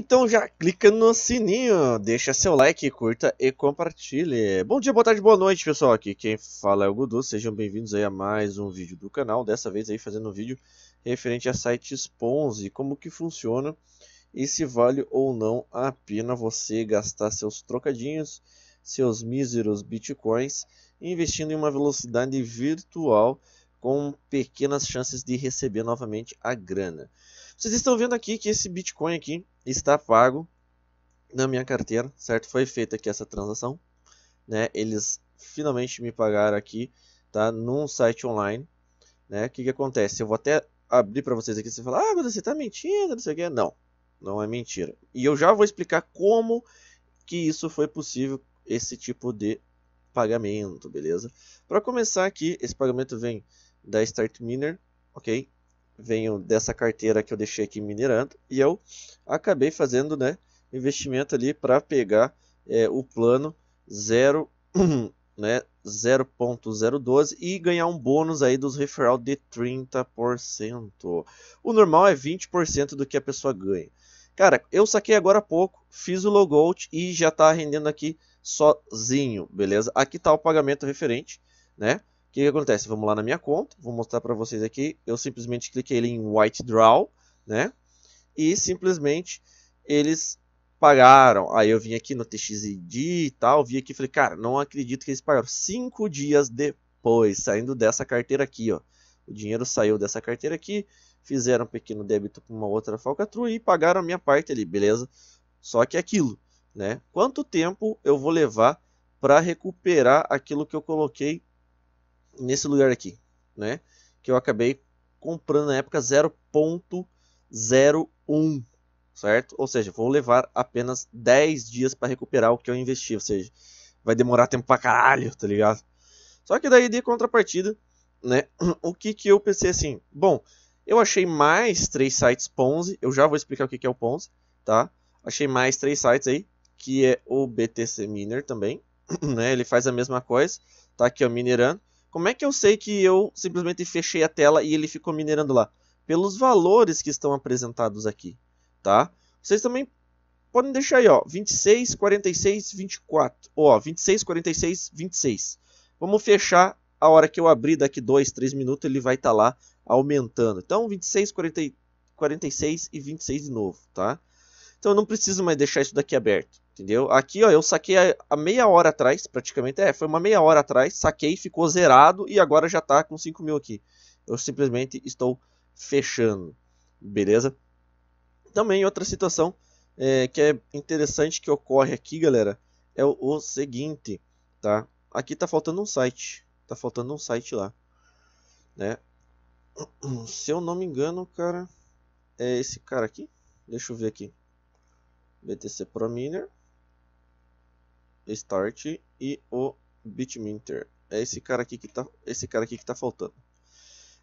Então já clica no sininho, deixa seu like, curta e compartilhe. Bom dia, boa tarde, boa noite, pessoal. Aqui quem fala é o Gudu. Sejam bem-vindos aí a mais um vídeo do canal. Dessa vez aí fazendo um vídeo referente a sites Ponzi, como que funciona e se vale ou não a pena você gastar seus trocadinhos, seus míseros bitcoins, investindo em uma velocidade virtual com pequenas chances de receber novamente a grana. Vocês estão vendo aqui que esse Bitcoin aqui está pago na minha carteira, certo? Foi feita aqui essa transação, né? Eles finalmente me pagaram aqui, tá? Num site online, né? O que, que acontece? Eu vou até abrir para vocês aqui, você fala, ah, você está mentindo, não sei o que. Não, não é mentira. E eu já vou explicar como que isso foi possível, esse tipo de pagamento, beleza? Para começar aqui, esse pagamento vem da Start Miner, ok? venho dessa carteira que eu deixei aqui minerando e eu acabei fazendo né, investimento ali para pegar é, o plano 0, né, 0.012 e ganhar um bônus aí dos referral de 30%. O normal é 20% do que a pessoa ganha. Cara, eu saquei agora há pouco, fiz o logout e já está rendendo aqui sozinho, beleza? Aqui está o pagamento referente, né? que, que acontece? Vamos lá na minha conta, vou mostrar para vocês aqui. Eu simplesmente cliquei em White Draw, né? E simplesmente eles pagaram. Aí eu vim aqui no TXID e tal, vi aqui e falei, cara, não acredito que eles pagaram. Cinco dias depois, saindo dessa carteira aqui, ó. O dinheiro saiu dessa carteira aqui, fizeram um pequeno débito para uma outra falcatrua e pagaram a minha parte ali, beleza? Só que é aquilo, né? Quanto tempo eu vou levar para recuperar aquilo que eu coloquei nesse lugar aqui, né? Que eu acabei comprando na época 0.01, certo? Ou seja, vou levar apenas 10 dias para recuperar o que eu investi, ou seja, vai demorar tempo para caralho, tá ligado? Só que daí de contrapartida, né? O que que eu pensei assim? Bom, eu achei mais três sites Ponzi, eu já vou explicar o que que é o Ponzi, tá? Achei mais três sites aí, que é o BTC Miner também, né? Ele faz a mesma coisa, tá aqui ó, minerando. Como é que eu sei que eu simplesmente fechei a tela e ele ficou minerando lá? Pelos valores que estão apresentados aqui, tá? Vocês também podem deixar aí, ó, 26, 46, 24. Ó, 26, 46, 26. Vamos fechar a hora que eu abrir daqui 2, 3 minutos, ele vai estar tá lá aumentando. Então, 26, 40, 46 e 26 de novo, tá? Então, eu não preciso mais deixar isso daqui aberto. Entendeu? Aqui, ó, eu saquei a, meia hora atrás, praticamente, é, foi uma meia hora atrás, saquei, ficou zerado e agora já tá com 5 mil aqui. Eu simplesmente estou fechando, beleza? Também outra situação é, que é interessante que ocorre aqui, galera, é o, o, seguinte, tá? Aqui tá faltando um site, tá faltando um site lá, né? Se eu não me engano, cara, é esse cara aqui, deixa eu ver aqui. BTC Pro Miner. Start e o Bitminter. É esse cara aqui que tá, esse cara aqui que tá faltando.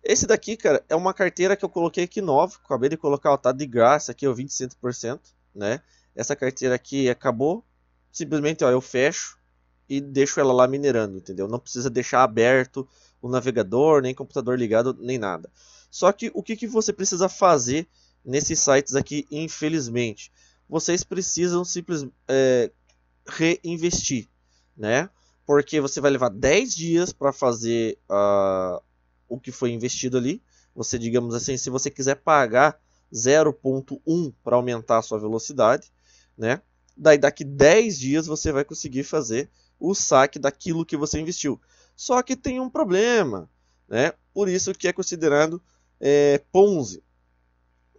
Esse daqui, cara, é uma carteira que eu coloquei aqui nova. Acabei de colocar, ó, tá de graça aqui, ó, 25%, né? Essa carteira aqui acabou. Simplesmente, ó, eu fecho e deixo ela lá minerando, entendeu? Não precisa deixar aberto o navegador, nem computador ligado, nem nada. Só que o que, que você precisa fazer nesses sites aqui, infelizmente? Vocês precisam simplesmente... É, reinvestir, né? Porque você vai levar 10 dias para fazer uh, o que foi investido ali. Você, digamos assim, se você quiser pagar 0.1 para aumentar a sua velocidade, né? Daí daqui 10 dias você vai conseguir fazer o saque daquilo que você investiu. Só que tem um problema, né? Por isso que é considerado é, Ponzi.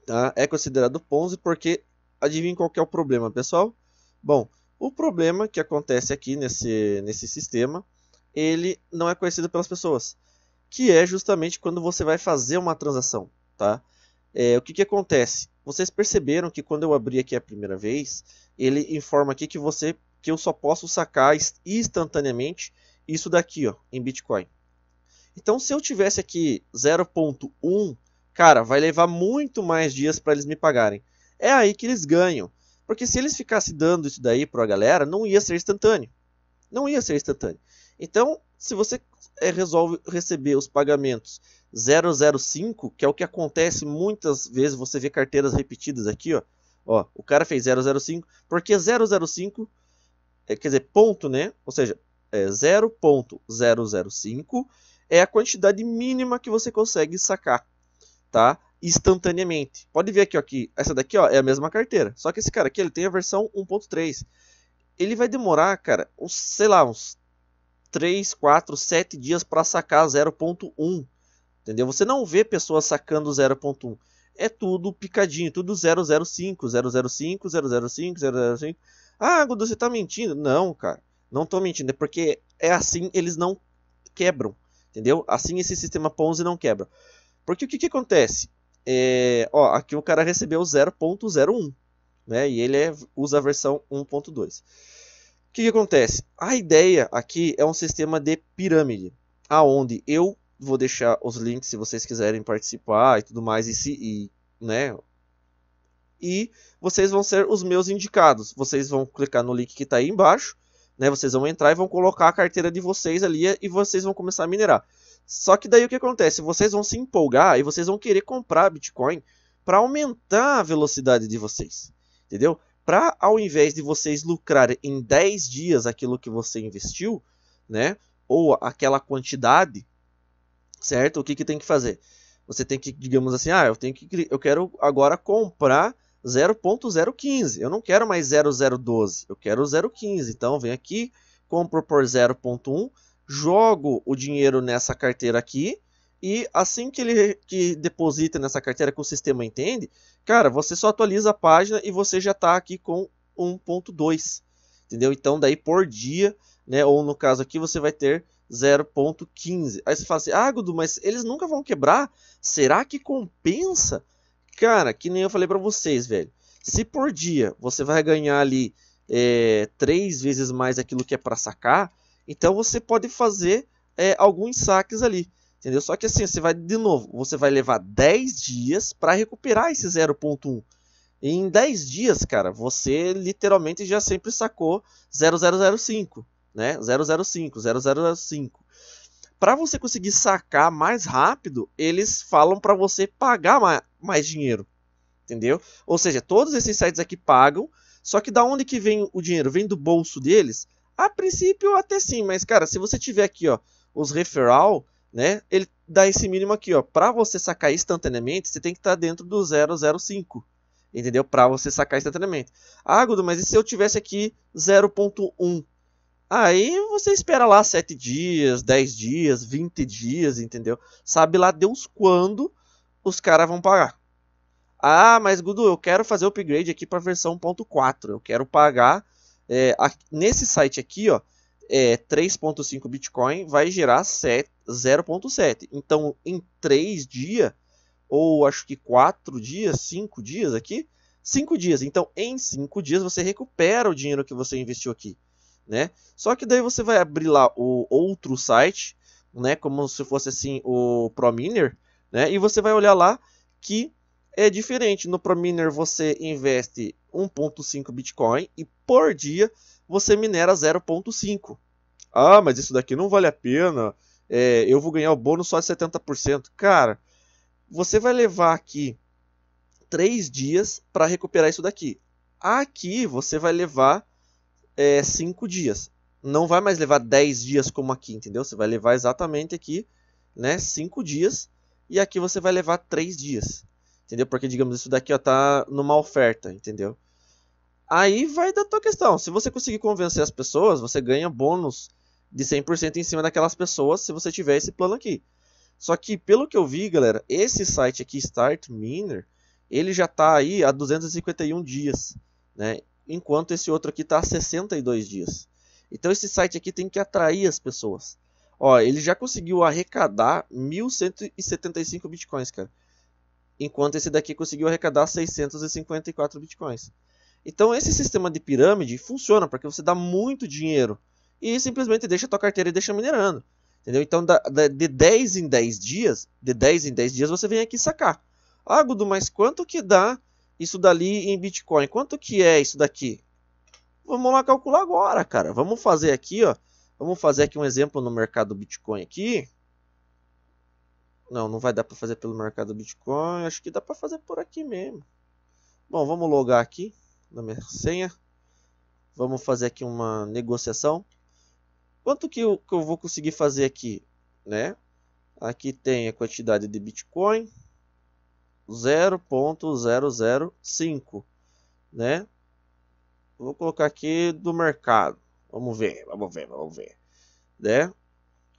Tá? É considerado Ponzi porque adivinha qual é o problema, pessoal? Bom, o problema que acontece aqui nesse, nesse sistema, ele não é conhecido pelas pessoas, que é justamente quando você vai fazer uma transação, tá? É, o que, que acontece? Vocês perceberam que quando eu abri aqui a primeira vez, ele informa aqui que você que eu só posso sacar instantaneamente isso daqui, ó, em Bitcoin. Então, se eu tivesse aqui 0.1, cara, vai levar muito mais dias para eles me pagarem. É aí que eles ganham. Porque se eles ficassem dando isso daí para a galera, não ia ser instantâneo. Não ia ser instantâneo. Então, se você eh, resolve receber os pagamentos 005, que é o que acontece muitas vezes, você vê carteiras repetidas aqui, ó. Ó, o cara fez 005, porque 005 é, eh, quer dizer, ponto, né? Ou seja, é 0.005 é a quantidade mínima que você consegue sacar, tá? instantaneamente. Pode ver aqui, ó, que essa daqui ó, é a mesma carteira. Só que esse cara aqui ele tem a versão 1.3. Ele vai demorar, cara, uns, sei lá, uns 3, 4, 7 dias para sacar 0.1. Entendeu? Você não vê pessoas sacando 0.1. É tudo picadinho, tudo 005, 005, 005, 005. Ah, Gudu, você tá mentindo. Não, cara. Não tô mentindo. É porque é assim eles não quebram. Entendeu? Assim esse sistema Ponzi não quebra. Porque o que, que acontece? É, ó, aqui o cara recebeu 0.01, né? E ele é, usa a versão 1.2. O que, que acontece? A ideia aqui é um sistema de pirâmide, aonde eu vou deixar os links se vocês quiserem participar e tudo mais e se e, né e vocês vão ser os meus indicados vocês vão clicar no link que está aí embaixo né vocês vão entrar e vão colocar a carteira de vocês ali e vocês vão começar a minerar só que daí o que acontece? Vocês vão se empolgar e vocês vão querer comprar Bitcoin para aumentar a velocidade de vocês, entendeu? Para ao invés de vocês lucrar em 10 dias aquilo que você investiu, né? Ou aquela quantidade, certo? O que, que tem que fazer? Você tem que, digamos assim, ah, eu tenho que eu quero agora comprar 0.015. Eu não quero mais 0012, eu quero 0.15. Então vem aqui, compro por 0.1 jogo o dinheiro nessa carteira aqui e assim que ele que deposita nessa carteira que o sistema entende, cara, você só atualiza a página e você já está aqui com 1.2, entendeu? Então daí por dia, né, ou no caso aqui você vai ter 0.15. Aí você fala assim, ah, Gudu, mas eles nunca vão quebrar? Será que compensa? Cara, que nem eu falei para vocês, velho. Se por dia você vai ganhar ali é, três vezes mais aquilo que é para sacar, então você pode fazer é, alguns saques ali. Entendeu? Só que assim, você vai de novo, você vai levar 10 dias para recuperar esse 0.1. Em 10 dias, cara, você literalmente já sempre sacou 0005, né? 005, 005. Para você conseguir sacar mais rápido, eles falam para você pagar ma mais dinheiro. Entendeu? Ou seja, todos esses sites aqui pagam, só que da onde que vem o dinheiro? Vem do bolso deles a princípio até sim, mas cara, se você tiver aqui, ó, os referral, né, ele dá esse mínimo aqui, ó, para você sacar instantaneamente, você tem que estar tá dentro do 005. Entendeu? Para você sacar instantaneamente. Ah, Gudo, mas e se eu tivesse aqui 0.1? Aí você espera lá 7 dias, 10 dias, 20 dias, entendeu? Sabe lá Deus quando os caras vão pagar. Ah, mas Gudu, eu quero fazer o upgrade aqui para versão 1.4. Eu quero pagar é, nesse site aqui, ó, é, 3.5 Bitcoin vai gerar 0.7. Então, em 3 dias, ou acho que 4 dias, 5 dias aqui, 5 dias. Então, em 5 dias, você recupera o dinheiro que você investiu aqui. Né? Só que daí você vai abrir lá o outro site, né, como se fosse assim o Prominer, né, e você vai olhar lá que é diferente. No Prominer você investe 1.5 Bitcoin e por dia você minera 0.5. Ah, mas isso daqui não vale a pena. É, eu vou ganhar o bônus só de 70%. Cara, você vai levar aqui 3 dias para recuperar isso daqui. Aqui você vai levar é, 5 dias. Não vai mais levar 10 dias como aqui, entendeu? Você vai levar exatamente aqui né, 5 dias e aqui você vai levar 3 dias. Entendeu? Porque, digamos, isso daqui ó, tá numa oferta, entendeu? Aí vai da tua questão. Se você conseguir convencer as pessoas, você ganha bônus de 100% em cima daquelas pessoas se você tiver esse plano aqui. Só que pelo que eu vi, galera, esse site aqui Start Miner, ele já está aí há 251 dias, né? Enquanto esse outro aqui está há 62 dias. Então esse site aqui tem que atrair as pessoas. Ó, ele já conseguiu arrecadar 1175 bitcoins, cara. Enquanto esse daqui conseguiu arrecadar 654 bitcoins. Então esse sistema de pirâmide funciona porque você dá muito dinheiro e simplesmente deixa a tua carteira e deixa minerando. Entendeu? Então da, da, de 10 em 10 dias, de 10 em 10 dias você vem aqui sacar. Ah, Gudu, mas quanto que dá isso dali em Bitcoin? Quanto que é isso daqui? Vamos lá calcular agora, cara. Vamos fazer aqui, ó. Vamos fazer aqui um exemplo no mercado Bitcoin aqui. Não, não vai dar para fazer pelo mercado Bitcoin. Acho que dá para fazer por aqui mesmo. Bom, vamos logar aqui na minha senha. Vamos fazer aqui uma negociação. Quanto que eu, que eu vou conseguir fazer aqui? Né? Aqui tem a quantidade de Bitcoin. 0.005, né? Vou colocar aqui do mercado. Vamos ver, vamos ver, vamos ver, né?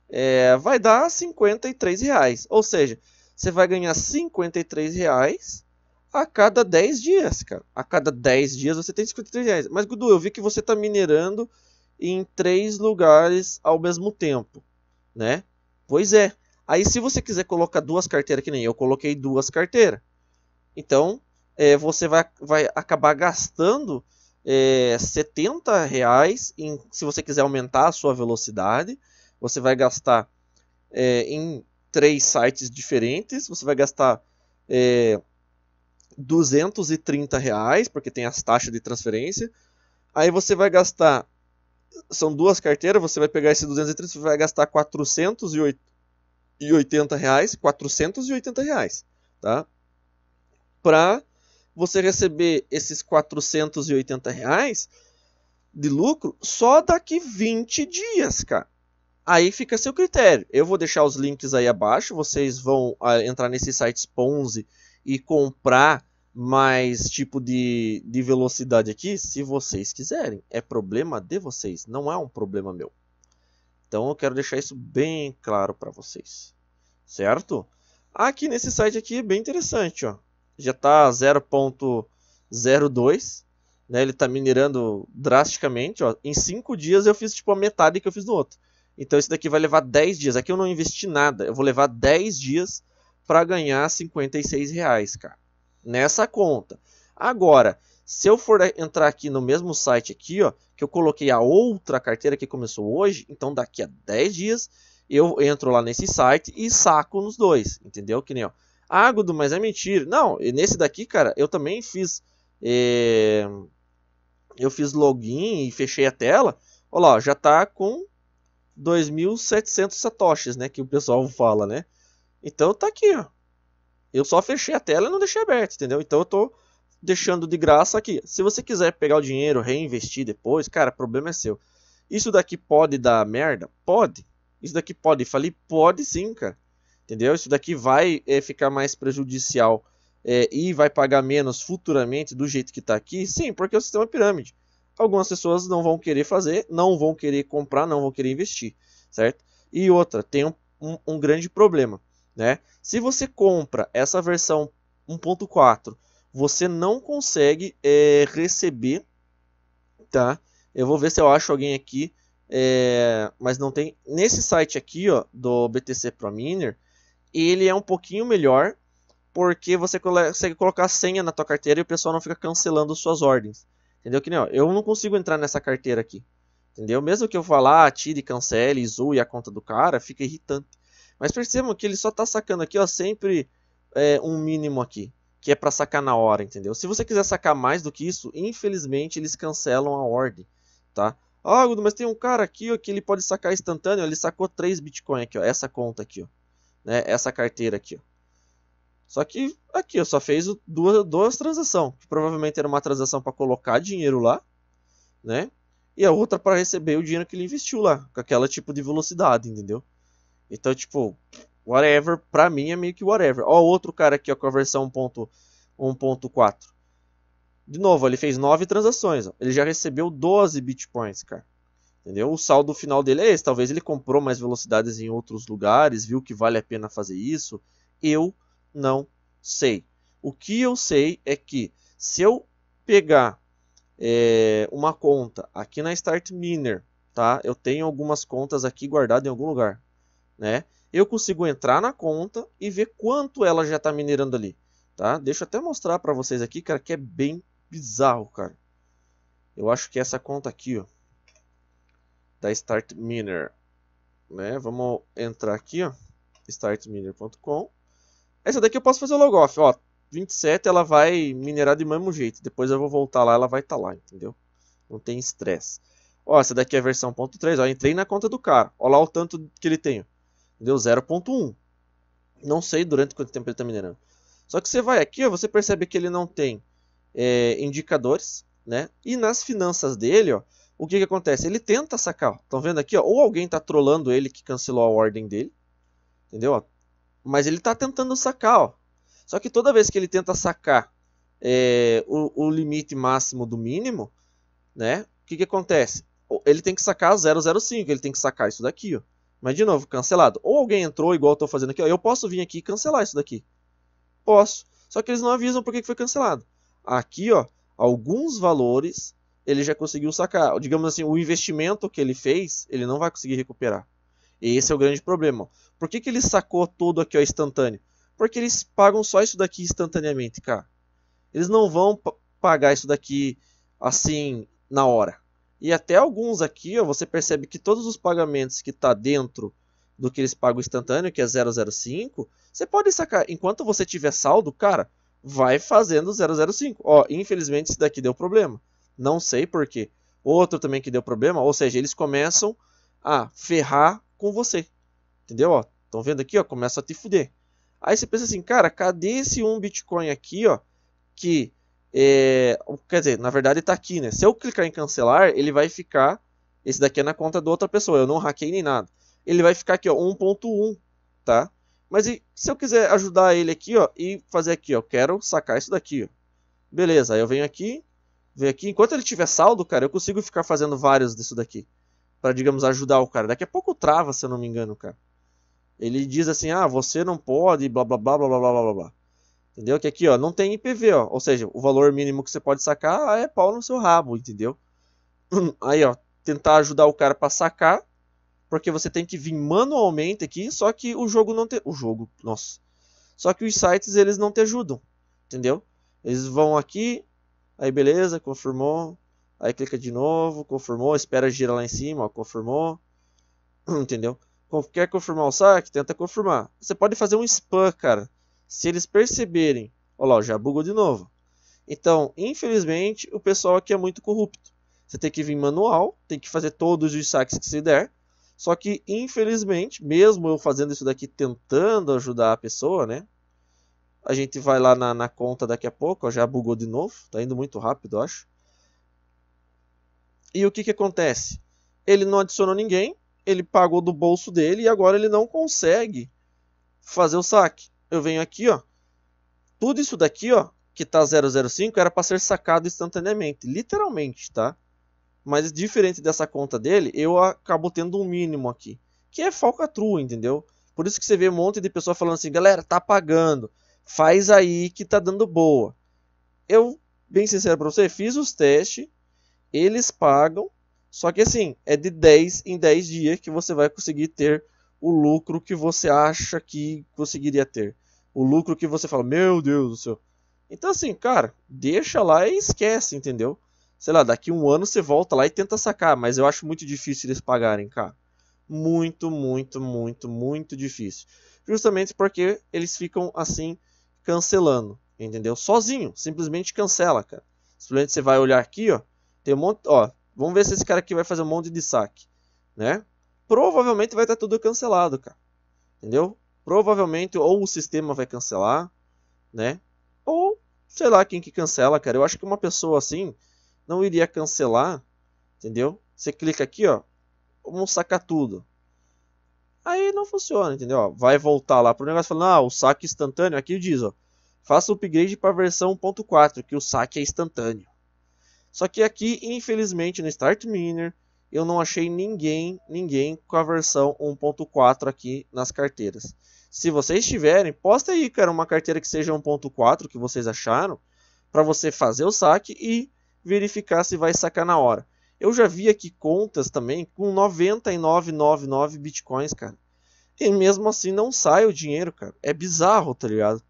É, vai dar 53 reais, ou seja, você vai ganhar 53 reais a cada 10 dias, cara. A cada 10 dias você tem 53 reais. Mas, Gudu, eu vi que você está minerando em três lugares ao mesmo tempo, né? Pois é. Aí, se você quiser colocar duas carteiras, que nem eu coloquei duas carteiras, então é, você vai, vai acabar gastando é, 70 reais. Em, se você quiser aumentar a sua velocidade, você vai gastar é, em três sites diferentes, você vai gastar é, 230 reais, porque tem as taxas de transferência. Aí você vai gastar, são duas carteiras, você vai pegar esse 230, você vai gastar 480 reais, 480 reais, tá? Para você receber esses 480 reais de lucro só daqui 20 dias, cara. Aí fica a seu critério. Eu vou deixar os links aí abaixo, vocês vão ah, entrar nesse site Sponze e comprar mais tipo de, de velocidade aqui se vocês quiserem. É problema de vocês, não é um problema meu. Então eu quero deixar isso bem claro para vocês, certo? Aqui nesse site aqui é bem interessante, ó. Já tá 0.02, né? Ele tá minerando drasticamente, ó. Em 5 dias eu fiz tipo a metade que eu fiz no outro. Então isso daqui vai levar 10 dias. Aqui eu não investi nada, eu vou levar 10 dias para ganhar 56 reais, cara. Nessa conta. Agora, se eu for entrar aqui no mesmo site aqui, ó, que eu coloquei a outra carteira que começou hoje, então daqui a 10 dias eu entro lá nesse site e saco nos dois, entendeu? Que nem, ó, Agudo, ah, mas é mentira. Não, nesse daqui, cara, eu também fiz... É... Eu fiz login e fechei a tela. Olha lá, ó, já tá com 2.700 satoshis, né? Que o pessoal fala, né? Então tá aqui, ó. Eu só fechei a tela e não deixei aberta, entendeu? Então eu tô deixando de graça aqui. Se você quiser pegar o dinheiro, reinvestir depois, cara, problema é seu. Isso daqui pode dar merda? Pode. Isso daqui pode falir? Pode sim, cara. Entendeu? Isso daqui vai é, ficar mais prejudicial é, e vai pagar menos futuramente do jeito que tá aqui? Sim, porque é o sistema pirâmide. Algumas pessoas não vão querer fazer, não vão querer comprar, não vão querer investir, certo? E outra, tem um, um, um grande problema né? Se você compra essa versão 1.4, você não consegue é, receber, tá? Eu vou ver se eu acho alguém aqui, é, mas não tem. Nesse site aqui, ó, do BTC Pro Miner, ele é um pouquinho melhor, porque você consegue colocar senha na tua carteira e o pessoal não fica cancelando suas ordens. Entendeu? Que nem, ó, eu não consigo entrar nessa carteira aqui. Entendeu? Mesmo que eu vá lá, tire, cancele, zoe a conta do cara, fica irritante. Mas percebam que ele só está sacando aqui, ó, sempre é, um mínimo aqui, que é para sacar na hora, entendeu? Se você quiser sacar mais do que isso, infelizmente eles cancelam a ordem, tá? Ah, Gudo, mas tem um cara aqui ó, que ele pode sacar instantâneo, ele sacou 3 Bitcoin aqui, ó, essa conta aqui, ó, né, essa carteira aqui, ó. Só que aqui, ó, só fez duas, duas transações, que provavelmente era uma transação para colocar dinheiro lá, né? E a outra para receber o dinheiro que ele investiu lá, com aquela tipo de velocidade, entendeu? Então, tipo, whatever, pra mim é meio que whatever. Ó, outro cara aqui, ó, com a versão 1.4. De novo, ele fez 9 transações, ó. ele já recebeu 12 bitcoins, cara. Entendeu? O saldo final dele é esse. Talvez ele comprou mais velocidades em outros lugares, viu que vale a pena fazer isso. Eu não sei. O que eu sei é que se eu pegar é, uma conta aqui na Start Miner, tá? Eu tenho algumas contas aqui guardadas em algum lugar né? Eu consigo entrar na conta e ver quanto ela já está minerando ali, tá? Deixa eu até mostrar para vocês aqui, cara, que é bem bizarro, cara. Eu acho que essa conta aqui, ó, da Start Miner, né? Vamos entrar aqui, ó, startminer.com. Essa daqui eu posso fazer o logoff, ó, 27 ela vai minerar de mesmo jeito. Depois eu vou voltar lá, ela vai estar tá lá, entendeu? Não tem estresse. Ó, essa daqui é a versão .3, ó, entrei na conta do cara. Ó lá o tanto que ele tem, ó. Deu 0.1. Não sei durante quanto tempo ele está minerando. Só que você vai aqui, ó, você percebe que ele não tem é, indicadores, né? E nas finanças dele, ó, o que, que acontece? Ele tenta sacar, estão vendo aqui? Ó, ou alguém está trolando ele que cancelou a ordem dele, entendeu? Ó, mas ele está tentando sacar, ó. Só que toda vez que ele tenta sacar é, o, o, limite máximo do mínimo, né? O que, que acontece? Ele tem que sacar 005, ele tem que sacar isso daqui, ó. Mas, de novo, cancelado. Ou alguém entrou, igual eu tô fazendo aqui, eu posso vir aqui e cancelar isso daqui. Posso. Só que eles não avisam por que foi cancelado. Aqui, ó, alguns valores ele já conseguiu sacar. Digamos assim, o investimento que ele fez, ele não vai conseguir recuperar. E esse é o grande problema. Por que, que ele sacou tudo aqui ó, instantâneo? Porque eles pagam só isso daqui instantaneamente, cara. Eles não vão pagar isso daqui assim na hora. E até alguns aqui, ó, você percebe que todos os pagamentos que está dentro do que eles pagam instantâneo, que é 005, você pode sacar, enquanto você tiver saldo, cara, vai fazendo 005. Ó, infelizmente isso daqui deu problema. Não sei por quê. Outro também que deu problema, ou seja, eles começam a ferrar com você. Entendeu? Ó, estão vendo aqui, ó, começa a te fuder. Aí você pensa assim, cara, cadê esse um Bitcoin aqui, ó, que é, quer dizer, na verdade está aqui, né? Se eu clicar em cancelar, ele vai ficar. Esse daqui é na conta da outra pessoa, eu não hackei nem nada. Ele vai ficar aqui, ó, 1.1, tá? Mas e, se eu quiser ajudar ele aqui, ó, e fazer aqui, ó, quero sacar isso daqui, ó. Beleza, aí eu venho aqui, venho aqui. Enquanto ele tiver saldo, cara, eu consigo ficar fazendo vários disso daqui. para digamos, ajudar o cara. Daqui a pouco trava, se eu não me engano, cara. Ele diz assim, ah, você não pode, blá, blá, blá, blá, blá, blá, blá. Entendeu? Que aqui, ó, não tem IPV, ó. Ou seja, o valor mínimo que você pode sacar é pau no seu rabo, entendeu? Aí, ó, tentar ajudar o cara para sacar, porque você tem que vir manualmente aqui, só que o jogo não tem... O jogo, nossa. Só que os sites, eles não te ajudam, entendeu? Eles vão aqui, aí beleza, confirmou. Aí clica de novo, confirmou, espera gira lá em cima, ó, confirmou. entendeu? Quer confirmar o saque? Tenta confirmar. Você pode fazer um spam, cara se eles perceberem, olha lá, já bugou de novo. Então, infelizmente, o pessoal aqui é muito corrupto. Você tem que vir manual, tem que fazer todos os saques que se der. Só que, infelizmente, mesmo eu fazendo isso daqui, tentando ajudar a pessoa, né? A gente vai lá na, na conta daqui a pouco, ó, já bugou de novo. Tá indo muito rápido, acho. E o que que acontece? Ele não adicionou ninguém, ele pagou do bolso dele e agora ele não consegue fazer o saque eu venho aqui, ó. Tudo isso daqui, ó, que tá 005, era para ser sacado instantaneamente, literalmente, tá? Mas diferente dessa conta dele, eu acabo tendo um mínimo aqui, que é falcatrua, entendeu? Por isso que você vê um monte de pessoa falando assim, galera, tá pagando, faz aí que tá dando boa. Eu, bem sincero para você, fiz os testes, eles pagam, só que assim, é de 10 em 10 dias que você vai conseguir ter o lucro que você acha que conseguiria ter. O lucro que você fala, meu Deus do céu. Então, assim, cara, deixa lá e esquece, entendeu? Sei lá, daqui um ano você volta lá e tenta sacar, mas eu acho muito difícil eles pagarem, cara. Muito, muito, muito, muito difícil. Justamente porque eles ficam assim, cancelando, entendeu? Sozinho, simplesmente cancela, cara. Simplesmente você vai olhar aqui, ó, tem um monte, ó, vamos ver se esse cara aqui vai fazer um monte de saque, né? provavelmente vai estar tudo cancelado, cara. Entendeu? Provavelmente ou o sistema vai cancelar, né? Ou sei lá quem que cancela, cara. Eu acho que uma pessoa assim não iria cancelar, entendeu? Você clica aqui, ó, vamos sacar tudo. Aí não funciona, entendeu? vai voltar lá pro negócio falando, ah, o saque instantâneo aqui diz, ó, faça o upgrade para a versão 1.4, que o saque é instantâneo. Só que aqui, infelizmente, no Start Miner, eu não achei ninguém, ninguém com a versão 1.4 aqui nas carteiras. Se vocês tiverem, posta aí, cara, uma carteira que seja 1.4 que vocês acharam, para você fazer o saque e verificar se vai sacar na hora. Eu já vi aqui contas também com 99,99 bitcoins, cara. E mesmo assim não sai o dinheiro, cara. É bizarro, tá ligado?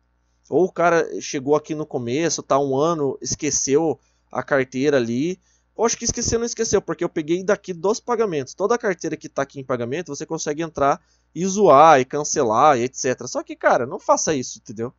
Ou o cara chegou aqui no começo, tá um ano, esqueceu a carteira ali, acho que esqueceu, não esqueceu, porque eu peguei daqui dos pagamentos. Toda a carteira que está aqui em pagamento, você consegue entrar e zoar, e cancelar, e etc. Só que, cara, não faça isso, entendeu?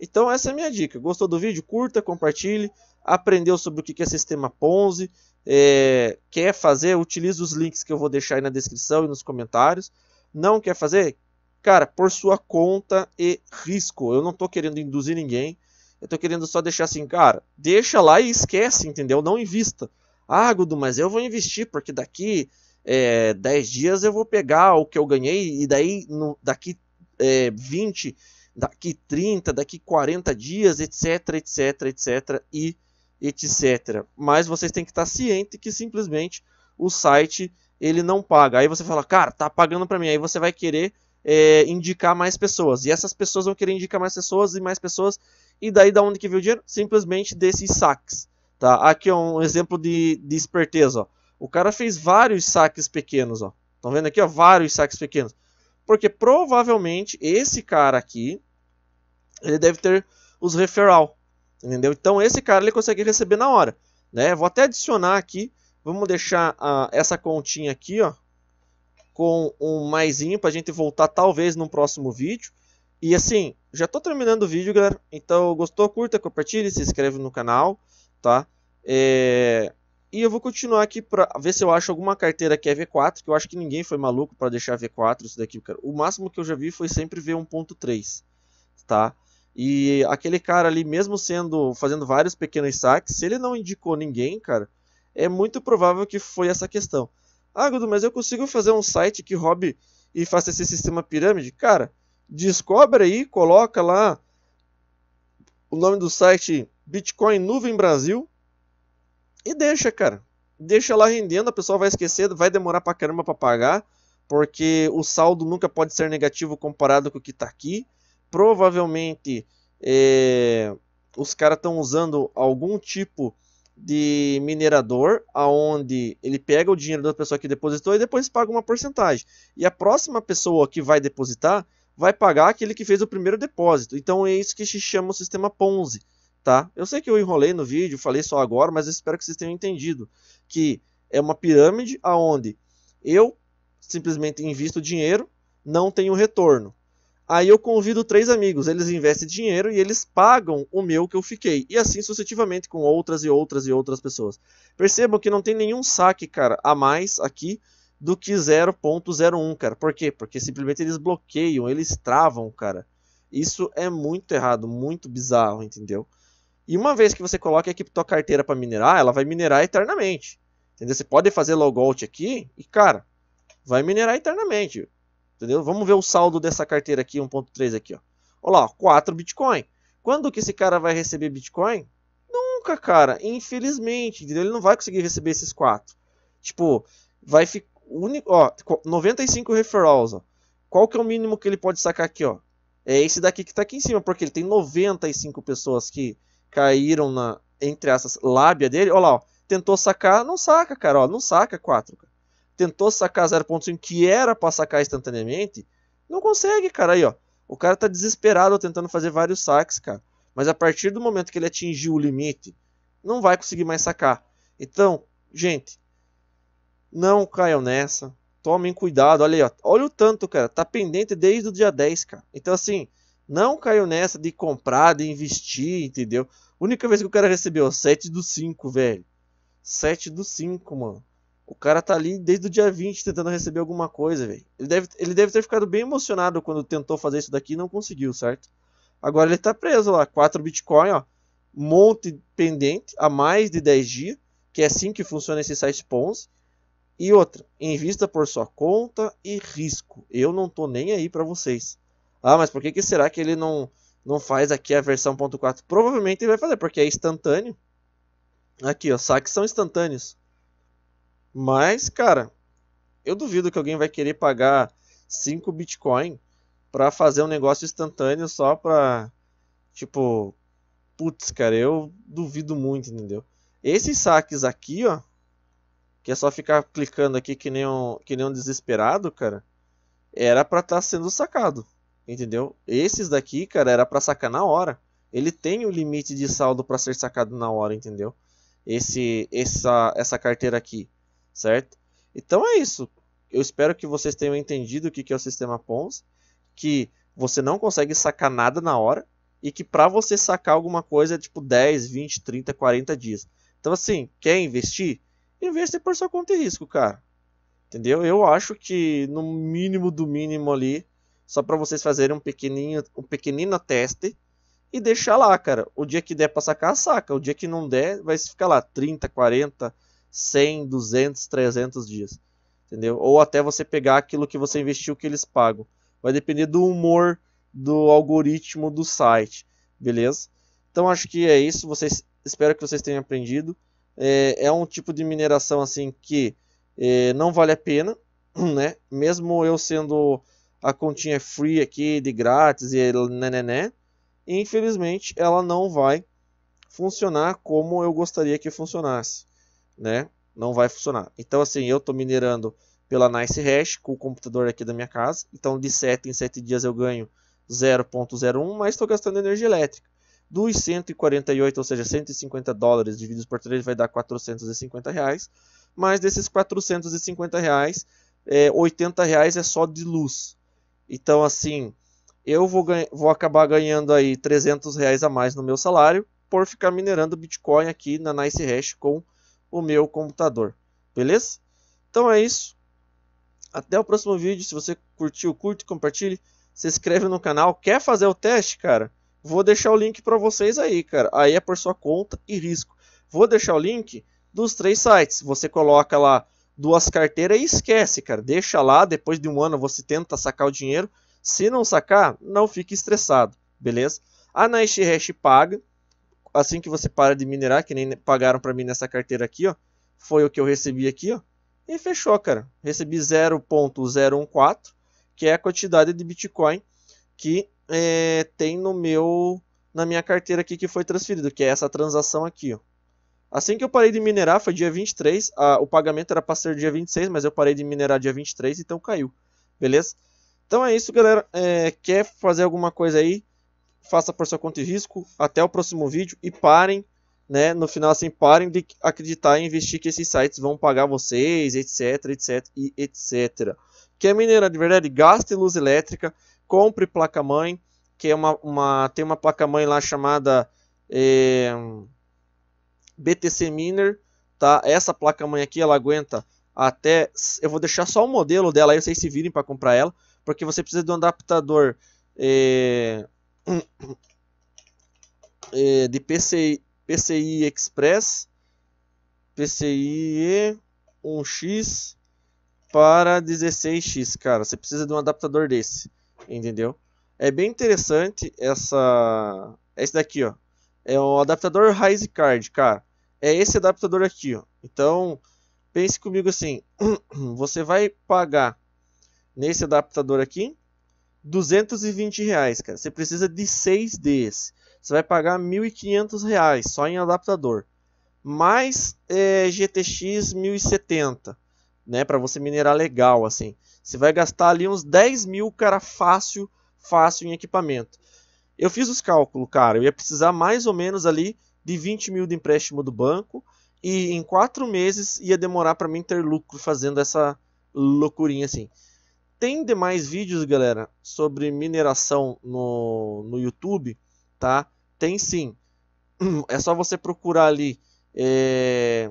Então essa é a minha dica. Gostou do vídeo? Curta, compartilhe. Aprendeu sobre o que é sistema Ponzi. É, quer fazer? Utilize os links que eu vou deixar aí na descrição e nos comentários. Não quer fazer? Cara, por sua conta e risco. Eu não estou querendo induzir ninguém. Eu tô querendo só deixar assim, cara, deixa lá e esquece, entendeu? Não invista. Ah, Gudu, mas eu vou investir, porque daqui é, 10 dias eu vou pegar o que eu ganhei, e daí no, daqui é, 20, daqui 30, daqui 40 dias, etc, etc, etc e etc. Mas vocês têm que estar ciente que simplesmente o site ele não paga. Aí você fala, cara, tá pagando para mim. Aí você vai querer é, indicar mais pessoas. E essas pessoas vão querer indicar mais pessoas e mais pessoas. E daí, da onde que veio o dinheiro? Simplesmente desses saques. Tá? Aqui é um exemplo de, de esperteza. Ó. O cara fez vários saques pequenos. Estão vendo aqui? Ó, vários saques pequenos. Porque provavelmente esse cara aqui, ele deve ter os referral. Entendeu? Então esse cara ele consegue receber na hora. Né? Vou até adicionar aqui. Vamos deixar ah, essa continha aqui, ó, com um maisinho para a gente voltar talvez no próximo vídeo. E assim, já tô terminando o vídeo, galera. Então, gostou, curta, compartilhe, se inscreve no canal, tá? É... E eu vou continuar aqui pra ver se eu acho alguma carteira que é V4, que eu acho que ninguém foi maluco para deixar V4 isso daqui, cara. O máximo que eu já vi foi sempre V1.3, tá? E aquele cara ali, mesmo sendo fazendo vários pequenos saques, se ele não indicou ninguém, cara, é muito provável que foi essa questão. Ah, Gudu, mas eu consigo fazer um site que robe e faça esse sistema pirâmide? Cara, Descobre aí, coloca lá o nome do site Bitcoin Nuvem Brasil e deixa, cara. Deixa lá rendendo, a pessoa vai esquecer, vai demorar pra caramba pra pagar, porque o saldo nunca pode ser negativo comparado com o que tá aqui. Provavelmente é, os caras estão usando algum tipo de minerador, aonde ele pega o dinheiro da pessoa que depositou e depois paga uma porcentagem. E a próxima pessoa que vai depositar vai pagar aquele que fez o primeiro depósito. Então é isso que se chama o sistema Ponzi, tá? Eu sei que eu enrolei no vídeo, falei só agora, mas espero que vocês tenham entendido que é uma pirâmide aonde eu simplesmente invisto dinheiro, não tenho retorno. Aí eu convido três amigos, eles investem dinheiro e eles pagam o meu que eu fiquei. E assim sucessivamente com outras e outras e outras pessoas. Percebam que não tem nenhum saque, cara, a mais aqui do que 0.01, cara. Por quê? Porque simplesmente eles bloqueiam, eles travam, cara. Isso é muito errado, muito bizarro, entendeu? E uma vez que você coloca aqui tua carteira para minerar, ela vai minerar eternamente. Entendeu? Você pode fazer logout aqui e, cara, vai minerar eternamente. Entendeu? Vamos ver o saldo dessa carteira aqui, 1.3 aqui, ó. Olha lá, 4 Bitcoin. Quando que esse cara vai receber Bitcoin? Nunca, cara. Infelizmente, entendeu? Ele não vai conseguir receber esses 4. Tipo, vai ficar único, ó, 95 referrals, ó. Qual que é o mínimo que ele pode sacar aqui, ó? É esse daqui que tá aqui em cima, porque ele tem 95 pessoas que caíram na, entre essas lábia dele. Olha lá, ó. Tentou sacar, não saca, cara, ó. Não saca 4, cara. Tentou sacar 0.5, que era pra sacar instantaneamente. Não consegue, cara, aí, ó. O cara tá desesperado tentando fazer vários saques, cara. Mas a partir do momento que ele atingiu o limite, não vai conseguir mais sacar. Então, gente, não caiam nessa. Tomem cuidado. Olha aí, ó. Olha o tanto, cara. Tá pendente desde o dia 10, cara. Então, assim, não caiu nessa de comprar, de investir, entendeu? única vez que o cara recebeu 7 do 5, velho. 7 do 5, mano. O cara tá ali desde o dia 20 tentando receber alguma coisa, velho. Ele deve, ele deve ter ficado bem emocionado quando tentou fazer isso daqui e não conseguiu, certo? Agora ele tá preso lá, 4 Bitcoin, ó. Monte pendente há mais de 10 dias, que é assim que funciona esse site Pons. E outra, invista por sua conta e risco. Eu não tô nem aí para vocês. Ah, mas por que, que será que ele não, não faz aqui a versão 1.4? Provavelmente ele vai fazer, porque é instantâneo. Aqui, ó, saques são instantâneos. Mas, cara, eu duvido que alguém vai querer pagar 5 Bitcoin para fazer um negócio instantâneo só pra, tipo, putz, cara, eu duvido muito, entendeu? Esses saques aqui, ó, que é só ficar clicando aqui que nem um, que nem um desesperado, cara, era para estar tá sendo sacado, entendeu? Esses daqui, cara, era para sacar na hora. Ele tem o limite de saldo para ser sacado na hora, entendeu? Esse essa essa carteira aqui, certo? Então é isso. Eu espero que vocês tenham entendido o que que é o sistema Pons, que você não consegue sacar nada na hora e que para você sacar alguma coisa é tipo 10, 20, 30, 40 dias. Então assim, quer investir? investe por sua conta e risco, cara. Entendeu? Eu acho que no mínimo do mínimo ali, só para vocês fazerem um pequenininho, um pequenino teste e deixar lá, cara. O dia que der para sacar, saca. O dia que não der, vai ficar lá 30, 40, 100, 200, 300 dias. Entendeu? Ou até você pegar aquilo que você investiu que eles pagam. Vai depender do humor do algoritmo do site, beleza? Então acho que é isso, vocês espero que vocês tenham aprendido é, é um tipo de mineração assim que é, não vale a pena, né? Mesmo eu sendo a continha free aqui de grátis e nenené, né, né, infelizmente ela não vai funcionar como eu gostaria que funcionasse, né? Não vai funcionar. Então assim, eu estou minerando pela Nice com o computador aqui da minha casa. Então de 7 em 7 dias eu ganho 0.01, mas estou gastando energia elétrica. Dos 148, ou seja, 150 dólares divididos por 3 vai dar 450 reais. Mas desses 450 reais, é, 80 reais é só de luz. Então, assim, eu vou, vou acabar ganhando aí 300 reais a mais no meu salário por ficar minerando Bitcoin aqui na Nice Hash com o meu computador. Beleza? Então é isso. Até o próximo vídeo. Se você curtiu, curte, compartilhe. Se inscreve no canal. Quer fazer o teste, cara? Vou deixar o link para vocês aí, cara. Aí é por sua conta e risco. Vou deixar o link dos três sites. Você coloca lá duas carteiras e esquece, cara. Deixa lá, depois de um ano você tenta sacar o dinheiro. Se não sacar, não fique estressado, beleza? A Nice Hash paga. Assim que você para de minerar, que nem pagaram para mim nessa carteira aqui, ó. Foi o que eu recebi aqui, ó. E fechou, cara. Recebi 0.014, que é a quantidade de Bitcoin que é, tem no meu na minha carteira aqui que foi transferido, que é essa transação aqui, ó. Assim que eu parei de minerar, foi dia 23, a, o pagamento era para ser dia 26, mas eu parei de minerar dia 23, então caiu, beleza? Então é isso, galera. É, quer fazer alguma coisa aí? Faça por sua conta e risco. Até o próximo vídeo e parem, né? No final, assim, parem de acreditar e investir que esses sites vão pagar vocês, etc, etc e etc. Quer minerar de verdade? Gaste luz elétrica compre placa-mãe, que é uma, uma tem uma placa-mãe lá chamada é, BTC Miner, tá? Essa placa-mãe aqui, ela aguenta até... Eu vou deixar só o modelo dela aí, vocês se virem para comprar ela, porque você precisa de um adaptador é, é, de PCI, PCI Express, PCIe 1x para 16x, cara. Você precisa de um adaptador desse entendeu? É bem interessante essa esse daqui, ó. É um adaptador Rise Card, cara. É esse adaptador aqui, ó. Então, pense comigo assim, você vai pagar nesse adaptador aqui 220 reais, cara. Você precisa de 6 desses. Você vai pagar 1.500 reais só em adaptador. Mais é, GTX 1070, né? Para você minerar legal, assim. Você vai gastar ali uns 10 mil, cara, fácil, fácil em equipamento. Eu fiz os cálculos, cara. Eu ia precisar mais ou menos ali de 20 mil de empréstimo do banco. E em quatro meses ia demorar para mim ter lucro fazendo essa loucurinha assim. Tem demais vídeos, galera, sobre mineração no, no YouTube, tá? Tem sim. É só você procurar ali é,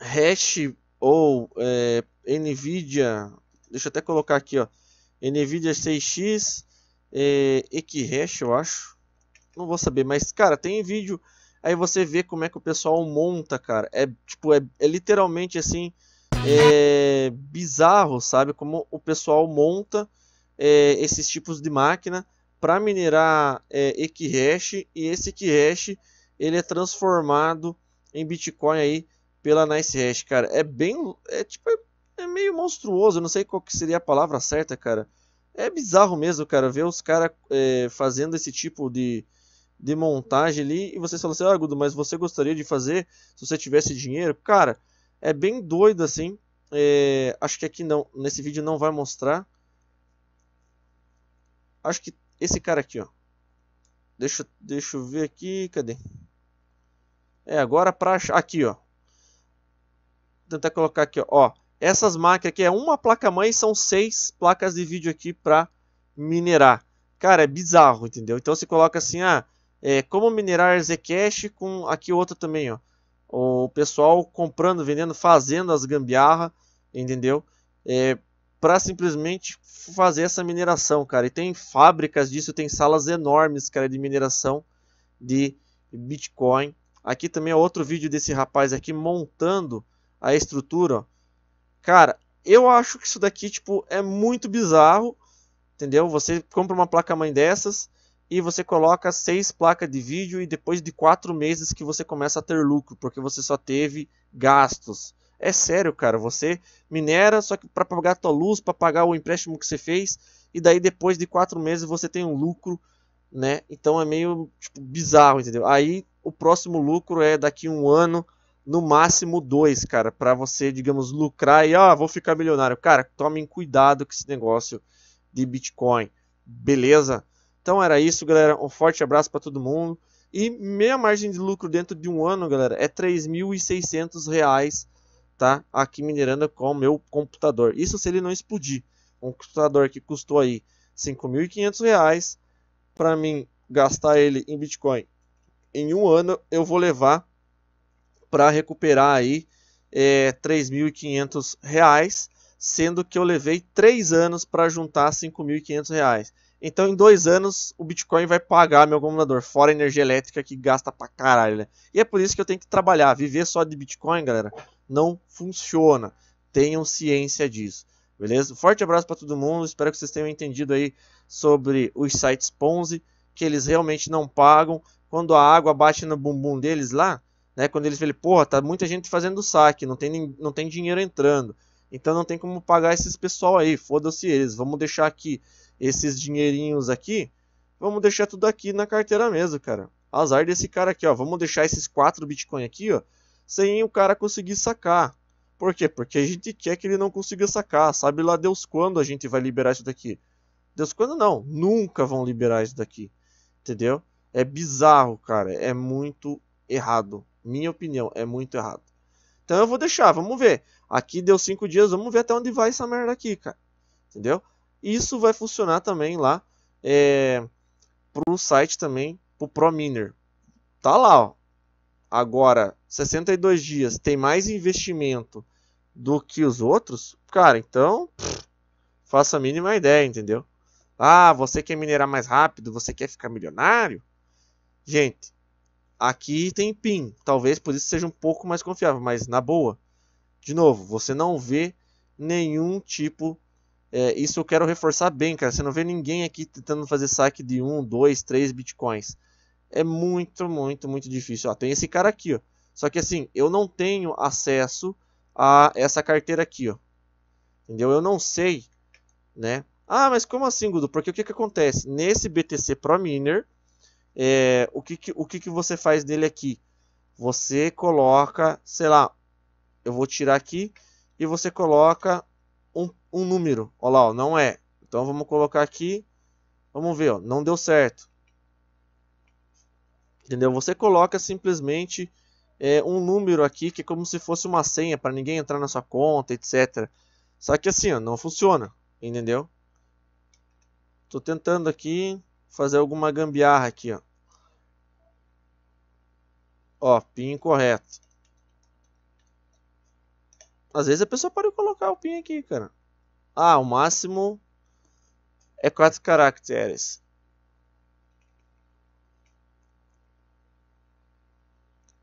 hash ou é, NVIDIA deixa eu até colocar aqui, ó, NVIDIA 6X, é, Equihash, eu acho, não vou saber, mas, cara, tem vídeo, aí você vê como é que o pessoal monta, cara, é, tipo, é, é literalmente, assim, é, bizarro, sabe, como o pessoal monta é, esses tipos de máquina para minerar é, Equihash, e esse Equihash, ele é transformado em Bitcoin aí, pela Nice cara. É bem. É tipo. É é meio monstruoso, não sei qual que seria a palavra certa, cara. É bizarro mesmo, cara, ver os caras é, fazendo esse tipo de, de montagem ali e você fala assim, ah, Gudo, mas você gostaria de fazer se você tivesse dinheiro? Cara, é bem doido assim. É, acho que aqui não, nesse vídeo não vai mostrar. Acho que esse cara aqui, ó. Deixa, deixa eu ver aqui, cadê? É, agora pra achar, aqui, ó. Vou tentar colocar aqui, ó. ó essas máquinas aqui é uma placa-mãe são seis placas de vídeo aqui para minerar. Cara, é bizarro, entendeu? Então você coloca assim, ah, é, como minerar Zcash com aqui outra também, ó. O pessoal comprando, vendendo, fazendo as gambiarra, entendeu? É, para simplesmente fazer essa mineração, cara. E tem fábricas disso, tem salas enormes, cara, de mineração de Bitcoin. Aqui também é outro vídeo desse rapaz aqui montando a estrutura, ó. Cara, eu acho que isso daqui, tipo, é muito bizarro, entendeu? Você compra uma placa-mãe dessas e você coloca seis placas de vídeo e depois de quatro meses que você começa a ter lucro, porque você só teve gastos. É sério, cara, você minera só que para pagar a tua luz, para pagar o empréstimo que você fez, e daí depois de quatro meses você tem um lucro, né? Então é meio tipo, bizarro, entendeu? Aí o próximo lucro é daqui um ano, no máximo dois, cara, para você, digamos, lucrar e, ó ah, vou ficar milionário. Cara, tomem cuidado com esse negócio de Bitcoin, beleza? Então era isso, galera. Um forte abraço para todo mundo. E minha margem de lucro dentro de um ano, galera, é R$ reais, tá? Aqui minerando com o meu computador. Isso se ele não explodir. Um computador que custou aí R$ reais para mim gastar ele em Bitcoin. Em um ano eu vou levar para recuperar aí é, 3.500 reais, sendo que eu levei três anos para juntar 5.500 reais. Então, em dois anos, o Bitcoin vai pagar meu acumulador, fora a energia elétrica que gasta pra caralho, né? E é por isso que eu tenho que trabalhar. Viver só de Bitcoin, galera, não funciona. Tenham ciência disso, beleza? Forte abraço para todo mundo. Espero que vocês tenham entendido aí sobre os sites Ponzi, que eles realmente não pagam. Quando a água bate no bumbum deles lá, né? Quando eles verem, porra, tá muita gente fazendo saque, não tem, não tem dinheiro entrando. Então não tem como pagar esses pessoal aí, foda-se eles. Vamos deixar aqui esses dinheirinhos aqui, vamos deixar tudo aqui na carteira mesmo, cara. Azar desse cara aqui, ó. Vamos deixar esses quatro Bitcoin aqui, ó, sem o cara conseguir sacar. Por quê? Porque a gente quer que ele não consiga sacar. Sabe lá Deus quando a gente vai liberar isso daqui? Deus quando não, nunca vão liberar isso daqui. Entendeu? É bizarro, cara. É muito errado. Minha opinião, é muito errado. Então eu vou deixar, vamos ver. Aqui deu 5 dias, vamos ver até onde vai essa merda aqui, cara. Entendeu? Isso vai funcionar também lá é, pro site também, pro ProMiner. Tá lá, ó. Agora, 62 dias, tem mais investimento do que os outros, cara, então pff, faça a mínima ideia, entendeu? Ah, você quer minerar mais rápido, você quer ficar milionário? Gente, Aqui tem PIN, talvez por isso seja um pouco mais confiável, mas na boa. De novo, você não vê nenhum tipo. É, isso eu quero reforçar bem, cara. Você não vê ninguém aqui tentando fazer saque de 1, 2, 3 bitcoins. É muito, muito, muito difícil. Ó, tem esse cara aqui, ó. Só que assim, eu não tenho acesso a essa carteira aqui, ó. Entendeu? Eu não sei, né? Ah, mas como assim, Gudu? Porque o que, que acontece? Nesse BTC Pro Miner, é, o, que, que, o que, que você faz nele aqui? Você coloca, sei lá, eu vou tirar aqui e você coloca um, um número. Olha lá, ó, não é. Então vamos colocar aqui. Vamos ver, ó, não deu certo. Entendeu? Você coloca simplesmente é, um número aqui que é como se fosse uma senha para ninguém entrar na sua conta, etc. Só que assim, ó, não funciona. Entendeu? estou tentando aqui fazer alguma gambiarra aqui, ó. Ó, pin incorreto. Às vezes a pessoa pode colocar o pin aqui, cara. Ah, o máximo é 4 caracteres.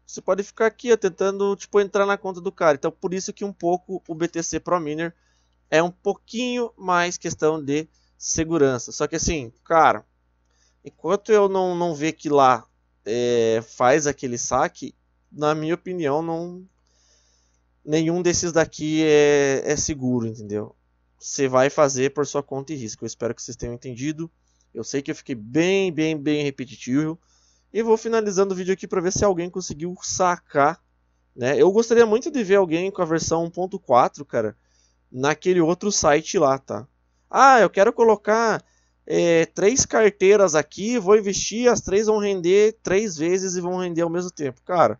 Você pode ficar aqui ó, tentando tipo, entrar na conta do cara. Então por isso que um pouco o BTC Pro Miner é um pouquinho mais questão de segurança. Só que assim, cara, enquanto eu não, não ver que lá é, faz aquele saque, na minha opinião, não nenhum desses daqui é, é seguro, entendeu? Você vai fazer por sua conta e risco. Eu espero que vocês tenham entendido. Eu sei que eu fiquei bem, bem, bem repetitivo. E vou finalizando o vídeo aqui para ver se alguém conseguiu sacar. Né? Eu gostaria muito de ver alguém com a versão 1.4, cara, naquele outro site lá, tá? Ah, eu quero colocar é, três carteiras aqui, vou investir, as três vão render três vezes e vão render ao mesmo tempo. Cara,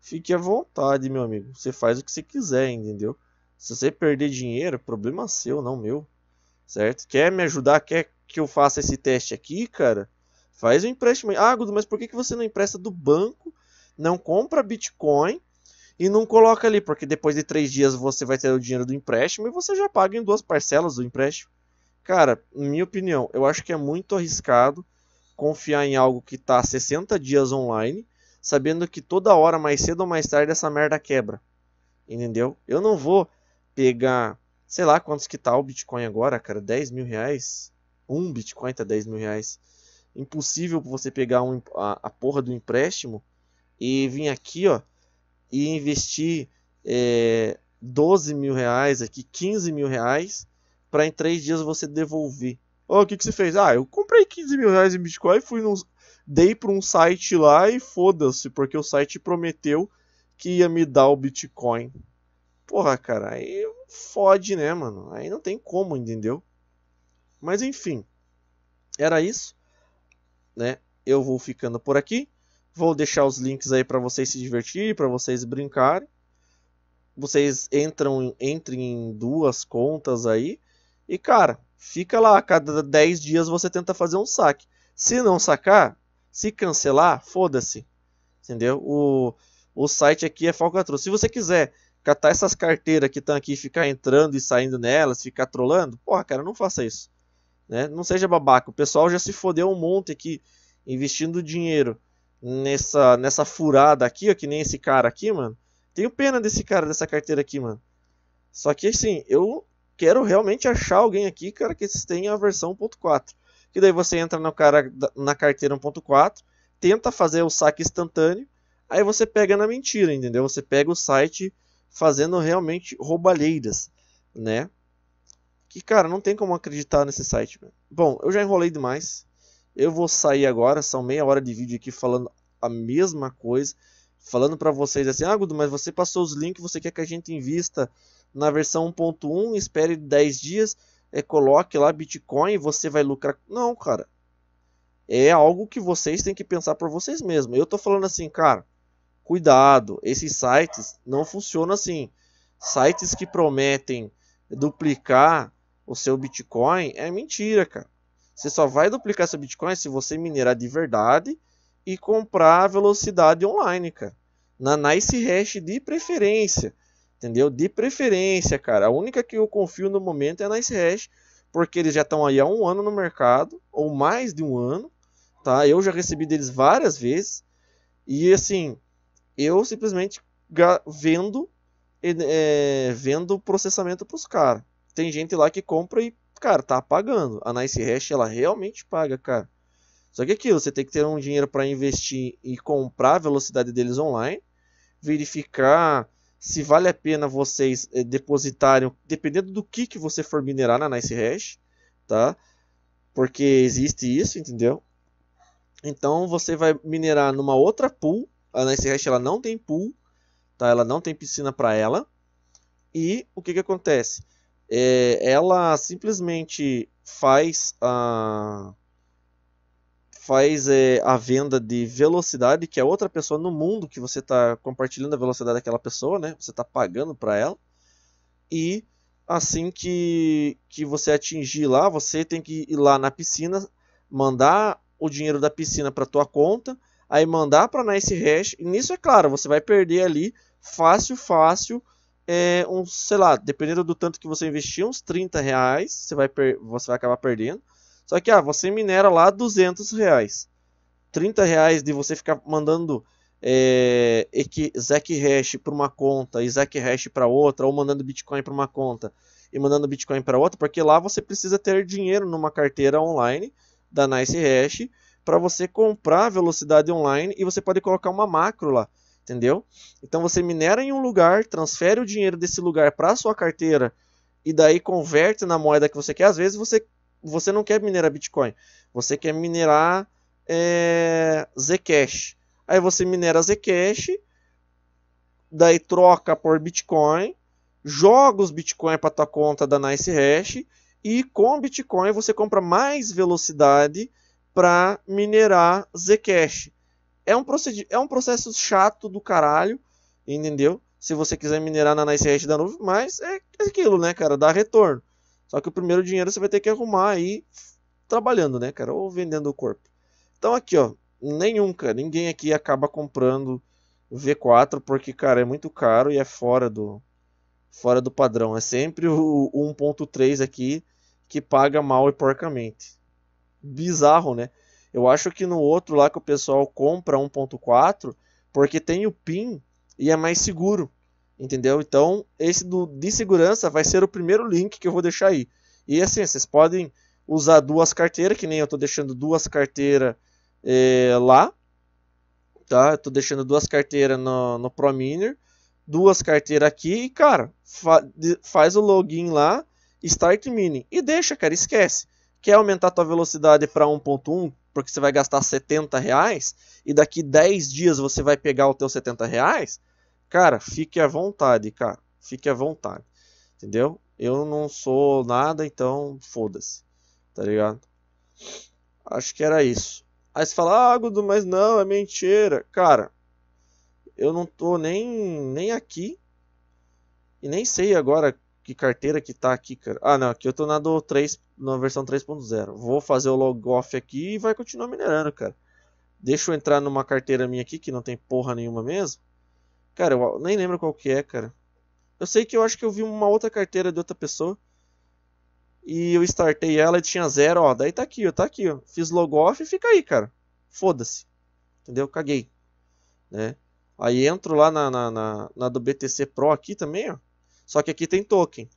fique à vontade, meu amigo. Você faz o que você quiser, entendeu? Se você perder dinheiro, problema seu, não meu. Certo? Quer me ajudar? Quer que eu faça esse teste aqui, cara? Faz o um empréstimo. Ah, Gudo, mas por que você não empresta do banco? Não compra Bitcoin e não coloca ali, porque depois de três dias você vai ter o dinheiro do empréstimo e você já paga em duas parcelas do empréstimo. Cara, minha opinião, eu acho que é muito arriscado confiar em algo que está 60 dias online, sabendo que toda hora, mais cedo ou mais tarde, essa merda quebra. Entendeu? Eu não vou pegar, sei lá quantos que tá o Bitcoin agora, cara, 10 mil reais. Um Bitcoin tá 10 mil reais. Impossível você pegar um, a, a porra do empréstimo e vir aqui, ó, e investir é, eh, 12 mil reais aqui, 15 mil reais para em três dias você devolver. Oh, o que, que você fez? Ah, eu comprei 15 mil reais em Bitcoin, fui num, dei para um site lá e foda-se, porque o site prometeu que ia me dar o Bitcoin. Porra, cara, aí fode, né, mano? Aí não tem como, entendeu? Mas enfim, era isso, né? Eu vou ficando por aqui. Vou deixar os links aí para vocês se divertirem, para vocês brincarem. Vocês entram, entrem em duas contas aí e cara, fica lá, a cada 10 dias você tenta fazer um saque. Se não sacar, se cancelar, foda-se. Entendeu? O, o site aqui é falcatrua. Se você quiser catar essas carteiras que estão aqui e ficar entrando e saindo nelas, ficar trolando, porra, cara, não faça isso. Né? Não seja babaca. O pessoal já se fodeu um monte aqui investindo dinheiro nessa, nessa furada aqui, ó, que nem esse cara aqui, mano. Tenho pena desse cara, dessa carteira aqui, mano. Só que assim, eu quero realmente achar alguém aqui, cara, que tenha a versão 1.4. Que daí você entra no cara, na carteira 1.4, tenta fazer o saque instantâneo, aí você pega na mentira, entendeu? Você pega o site fazendo realmente roubalheiras, né? Que, cara, não tem como acreditar nesse site. Bom, eu já enrolei demais. Eu vou sair agora, são meia hora de vídeo aqui falando a mesma coisa falando para vocês assim, ah, Gudo, mas você passou os links, você quer que a gente invista na versão 1.1, espere 10 dias, é, coloque lá Bitcoin, você vai lucrar. Não, cara. É algo que vocês têm que pensar por vocês mesmos. Eu tô falando assim, cara, cuidado, esses sites não funcionam assim. Sites que prometem duplicar o seu Bitcoin é mentira, cara. Você só vai duplicar seu Bitcoin se você minerar de verdade e comprar velocidade online, cara. Na Nice Hash de preferência entendeu? De preferência, cara. A única que eu confio no momento é a Nice Hash, porque eles já estão aí há um ano no mercado, ou mais de um ano, tá? Eu já recebi deles várias vezes, e assim, eu simplesmente vendo é, vendo processamento para os caras. Tem gente lá que compra e, cara, tá pagando. A Nice Hash, ela realmente paga, cara. Só que aquilo, você tem que ter um dinheiro para investir e comprar a velocidade deles online, verificar se vale a pena vocês eh, depositarem, dependendo do que, que você for minerar na Nice tá? Porque existe isso, entendeu? Então você vai minerar numa outra pool, a Nice ela não tem pool, tá? Ela não tem piscina para ela. E o que que acontece? É, ela simplesmente faz a faz é, a venda de velocidade, que é outra pessoa no mundo que você está compartilhando a velocidade daquela pessoa, né? Você está pagando para ela. E assim que, que você atingir lá, você tem que ir lá na piscina, mandar o dinheiro da piscina para tua conta, aí mandar para Nice Hash. E nisso é claro, você vai perder ali fácil, fácil, é, um, sei lá, dependendo do tanto que você investir, uns 30 reais, você vai, você vai acabar perdendo só que, ah, você minera lá 200 reais. 30 reais de você ficar mandando é, Zec Hash para uma conta e Zec Hash para outra, ou mandando Bitcoin para uma conta e mandando Bitcoin para outra, porque lá você precisa ter dinheiro numa carteira online da Nice Hash para você comprar velocidade online e você pode colocar uma macro lá, entendeu? Então você minera em um lugar, transfere o dinheiro desse lugar para sua carteira e daí converte na moeda que você quer. Às vezes você você não quer minerar Bitcoin, você quer minerar é, Zcash. Aí você minera Zcash, daí troca por Bitcoin, joga os Bitcoin para tua conta da NiceHash e com Bitcoin você compra mais velocidade para minerar Zcash. É um, é um processo chato do caralho, entendeu? Se você quiser minerar na NiceHash da nuvem, mas é, é aquilo, né, cara? Dá retorno. Só que o primeiro dinheiro você vai ter que arrumar aí trabalhando, né, cara? Ou vendendo o corpo. Então aqui, ó. Nenhum, cara. Ninguém aqui acaba comprando V4 porque, cara, é muito caro e é fora do, fora do padrão. É sempre o 1.3 aqui que paga mal e porcamente. Bizarro, né? Eu acho que no outro lá que o pessoal compra 1.4 porque tem o PIN e é mais seguro. Entendeu? Então, esse do, de segurança vai ser o primeiro link que eu vou deixar aí. E assim, vocês podem usar duas carteiras, que nem eu estou deixando duas carteiras é, eh, lá. Tá? Eu tô deixando duas carteiras no, no Prominer, duas carteiras aqui e, cara, fa de, faz o login lá, Start Mining. E deixa, cara, esquece. Quer aumentar a tua velocidade para 1.1, porque você vai gastar 70 reais, e daqui 10 dias você vai pegar o teu 70 reais? Cara, fique à vontade, cara. Fique à vontade. Entendeu? Eu não sou nada, então foda-se. Tá ligado? Acho que era isso. Aí você fala, ah, Gudu, mas não, é mentira. Cara, eu não tô nem, nem aqui. E nem sei agora que carteira que tá aqui, cara. Ah, não, aqui eu tô na do 3, na versão 3.0. Vou fazer o log off aqui e vai continuar minerando, cara. Deixa eu entrar numa carteira minha aqui que não tem porra nenhuma mesmo. Cara, eu nem lembro qual que é, cara. Eu sei que eu acho que eu vi uma outra carteira de outra pessoa. E eu startei ela e tinha zero, ó. Daí tá aqui, ó. Tá aqui, ó. Fiz logo off e fica aí, cara. Foda-se. Entendeu? Caguei. Né? Aí entro lá na, na, na, na, do BTC Pro aqui também, ó. Só que aqui tem token.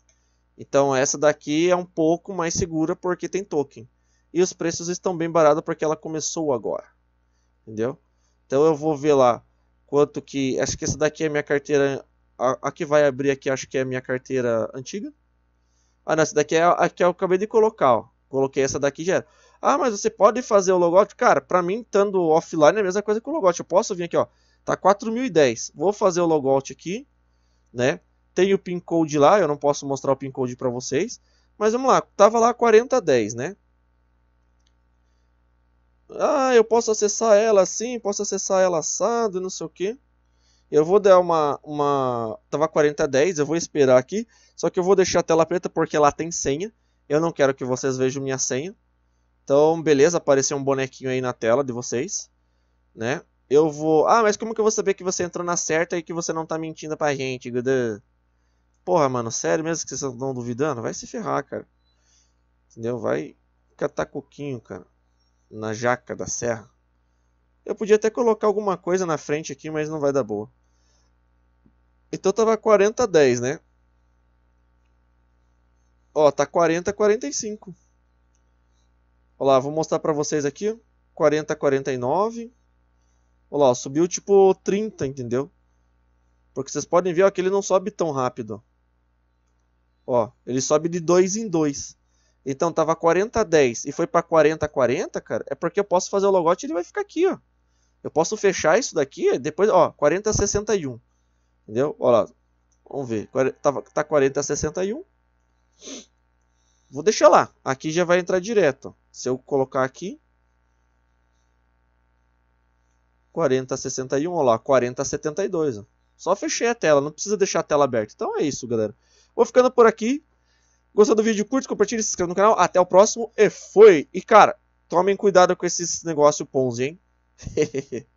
Então essa daqui é um pouco mais segura porque tem token. E os preços estão bem baratos porque ela começou agora. Entendeu? Então eu vou ver lá quanto que. Acho que essa daqui é minha carteira. A, a, que vai abrir aqui, acho que é a minha carteira antiga. Ah, não, essa daqui é a, que eu acabei de colocar. Ó. Coloquei essa daqui já era. Ah, mas você pode fazer o logótipo? Cara, pra mim, estando offline, é a mesma coisa que o logout. Eu posso vir aqui, ó. Tá 4010. Vou fazer o logout aqui, né? Tem o pin code lá, eu não posso mostrar o pin code pra vocês. Mas vamos lá, tava lá 4010, né? Ah, eu posso acessar ela assim, posso acessar ela assado, não sei o que. Eu vou dar uma, uma... Tava 4010, eu vou esperar aqui. Só que eu vou deixar a tela preta porque lá tem senha. Eu não quero que vocês vejam minha senha. Então, beleza, apareceu um bonequinho aí na tela de vocês. Né? Eu vou... Ah, mas como que eu vou saber que você entrou na certa e que você não tá mentindo pra gente, Gudan? Porra, mano, sério mesmo que vocês estão duvidando? Vai se ferrar, cara. Entendeu? Vai catar coquinho, cara na jaca da serra. Eu podia até colocar alguma coisa na frente aqui, mas não vai dar boa. Então tava 40 a 10, né? Ó, tá 40 a 45. Olha lá, vou mostrar pra vocês aqui. 40 a 49. Olha lá, ó, subiu tipo 30, entendeu? Porque vocês podem ver ó, que ele não sobe tão rápido. Ó, ele sobe de 2 em 2. Então tava 40 a 10 e foi para 40 a 40, cara, é porque eu posso fazer o logout e ele vai ficar aqui, ó. Eu posso fechar isso daqui, depois, ó, 40 a 61. Entendeu? Ó lá. Vamos ver. Tava, tá 40 a 61. Vou deixar lá. Aqui já vai entrar direto. Se eu colocar aqui. 40 a 61, ó lá. 40 a 72, ó. Só fechei a tela, não precisa deixar a tela aberta. Então é isso, galera. Vou ficando por aqui. Gostou do vídeo? Curte, compartilha, se inscreva no canal. Até o próximo e foi! E cara, tomem cuidado com esses negócios Ponzi, hein?